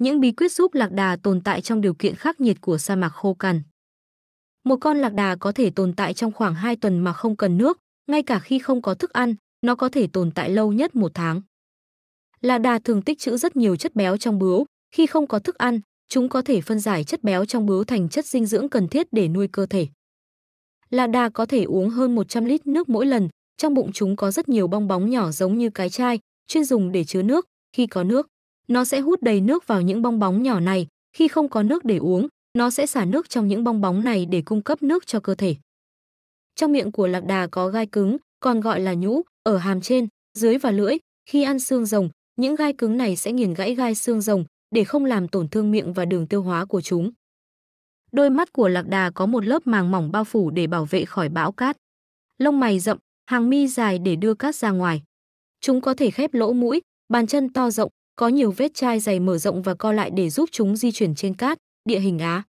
Những bí quyết giúp lạc đà tồn tại trong điều kiện khắc nghiệt của sa mạc khô cằn. Một con lạc đà có thể tồn tại trong khoảng 2 tuần mà không cần nước, ngay cả khi không có thức ăn, nó có thể tồn tại lâu nhất một tháng. Lạc đà thường tích trữ rất nhiều chất béo trong bướu, khi không có thức ăn, chúng có thể phân giải chất béo trong bướu thành chất dinh dưỡng cần thiết để nuôi cơ thể. Lạc đà có thể uống hơn 100 lít nước mỗi lần, trong bụng chúng có rất nhiều bong bóng nhỏ giống như cái chai, chuyên dùng để chứa nước, khi có nước nó sẽ hút đầy nước vào những bong bóng nhỏ này. Khi không có nước để uống, nó sẽ xả nước trong những bong bóng này để cung cấp nước cho cơ thể. Trong miệng của lạc đà có gai cứng, còn gọi là nhũ, ở hàm trên, dưới và lưỡi. Khi ăn xương rồng, những gai cứng này sẽ nghiền gãy gai xương rồng để không làm tổn thương miệng và đường tiêu hóa của chúng. Đôi mắt của lạc đà có một lớp màng mỏng bao phủ để bảo vệ khỏi bão cát. Lông mày rậm, hàng mi dài để đưa cát ra ngoài. Chúng có thể khép lỗ mũi, bàn chân to rộng, có nhiều vết chai dày mở rộng và co lại để giúp chúng di chuyển trên cát, địa hình Á,